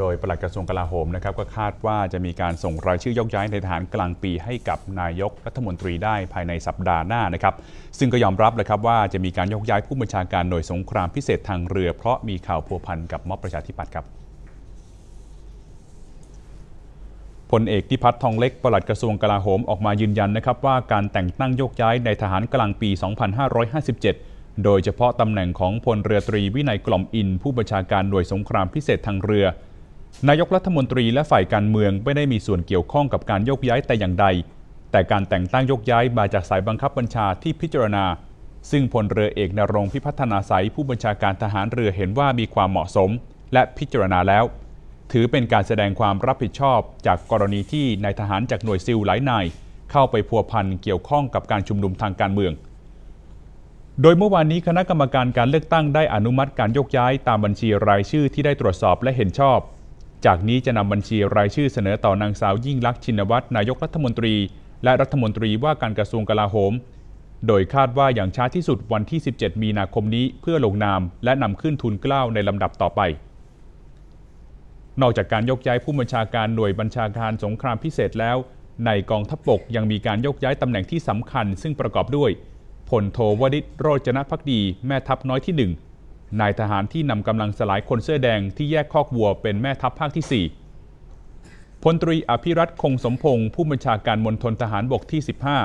โดยปลัดกระทรวงกลาโหมนะครับก็คาดว่าจะมีการส่งรายชื่อยกย้ายในฐานกลางปีให้กับนายกรัฐมนตรีได้ภายในสัปดาห์หน้านะครับ ซึ่งก็ยอมรับเลยครับว่าจะมีการยกย้ายผู้บัญชาการหน่วยสงครามพิเศษทางเรือ เพราะมีข่าวพัวพันกับม็อบประชาธิปัตย์ครับพลเอกทิพัฒน์ทองเล็กปลัดกระทรวงกลาโหมออกมายืนยันนะครับว่าการแต่งตั้งยกย้ายในทหารกลางปี 2557 โดยเฉพาะตำแหน่งของพลเรือตรีวินัยกล่อมอิน ผู้บัญชาการหน่วยสงครามพิเศษทางเรือนายกรัฐมนตรีและฝ่ายการเมืองไม่ได้มีส่วนเกี่ยวข้องกับการโยกย้ายแต่อย่างใด แต่การแต่งตั้งโยกย้ายมาจากสายบังคับบัญชาที่พิจารณา ซึ่งพลเรือเอกนรงพิพัฒนาสายผู้บัญชาการทหารเรือเห็นว่ามีความเหมาะสม และพิจารณาแล้ว ถือเป็นการแสดงความรับผิดชอบจากกรณีที่นายทหารจากหน่วยซิลหลายนายเข้าไปพัวพันเกี่ยวข้องกับการชุมนุมทางการเมือง โดยเมื่อวานนี้คณะกรรมการการเลือกตั้งได้อนุมัติการยกย้ายตามบัญชีรายชื่อที่ได้ตรวจสอบและเห็นชอบจากนี้จะนำบัญชีรายชื่อเสนอต่อนางสาวยิ่งลักษณ์ชินวัตรนายกรัฐมนตรี และรัฐมนตรีว่าการกระทรวงกลาโหม โดยคาดว่าอย่างช้าที่สุดวันที่ 17 มีนาคมนี้เพื่อลงนาม และนำขึ้นทุนเกล้าในลำดับต่อไป นอกจากการยกย้ายผู้บัญชาการหน่วยบัญชาการสงครามพิเศษแล้ว ในกองทัพบกยังมีการยกย้ายตำแหน่งที่สำคัญซึ่งประกอบด้วยพลโทวดิตโรจนพักดีแม่ทัพน้อยที่1นายทหารที่นำกำลังสลายคนเสื้อแดงที่แยกคอกวัวเป็นแม่ทัพภาคที่ 4พลตรีอภิรัตคงสมพงศ์ผู้บัญชาการมณฑลทหารบกที่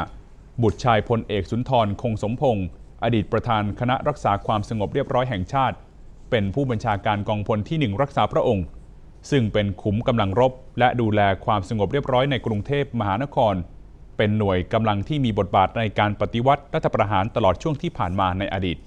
15 บุตรชายพลเอกสุนทรคงสมพงศ์อดีตประธานคณะรักษาความสงบเรียบร้อยแห่งชาติ เป็นผู้บัญชาการกองพลที่ 1 รักษาพระองค์ ซึ่งเป็นขุมกำลังรบ และดูแลความสงบเรียบร้อยในกรุงเทพมหานคร เป็นหน่วยกำลังที่มีบทบาทในการปฏิวัติรัฐประหารตลอดช่วงที่ผ่านมาในอดีต